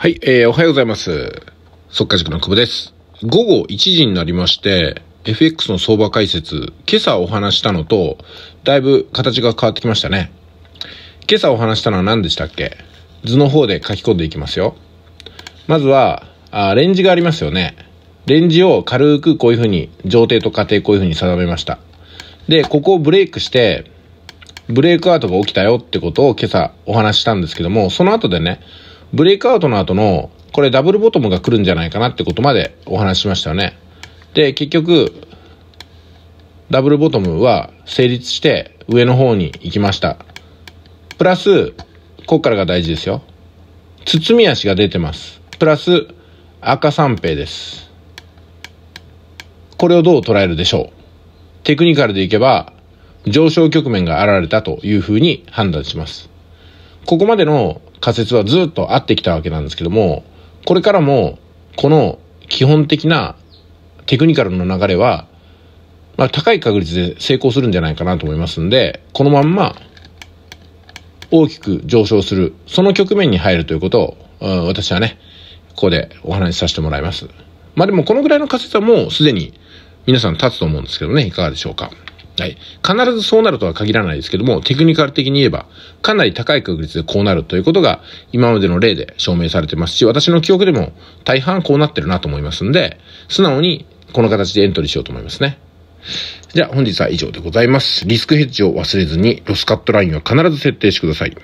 はい、えー、おはようございます。速稼塾の久保です。午後1時になりまして、FX の相場解説、今朝お話したのと、だいぶ形が変わってきましたね。今朝お話したのは何でしたっけ図の方で書き込んでいきますよ。まずは、あレンジがありますよね。レンジを軽くこういうふうに、上底と下底こういうふうに定めました。で、ここをブレイクして、ブレイクアウトが起きたよってことを今朝お話ししたんですけども、その後でね、ブレイクアウトの後の、これダブルボトムが来るんじゃないかなってことまでお話ししましたよね。で、結局、ダブルボトムは成立して上の方に行きました。プラス、こっからが大事ですよ。包み足が出てます。プラス、赤三平です。これをどう捉えるでしょうテクニカルでいけば、上昇局面が現れたというふうに判断します。ここまでの仮説はずっと合ってきたわけなんですけども、これからも、この基本的なテクニカルの流れは、まあ、高い確率で成功するんじゃないかなと思いますんで、このまんま大きく上昇する、その局面に入るということを、うん、私はね、ここでお話しさせてもらいます。まあでもこのぐらいの仮説はもうすでに皆さん立つと思うんですけどね、いかがでしょうか。はい。必ずそうなるとは限らないですけども、テクニカル的に言えば、かなり高い確率でこうなるということが、今までの例で証明されてますし、私の記憶でも大半こうなってるなと思いますんで、素直にこの形でエントリーしようと思いますね。じゃあ本日は以上でございます。リスクヘッジを忘れずに、ロスカットラインは必ず設定してください。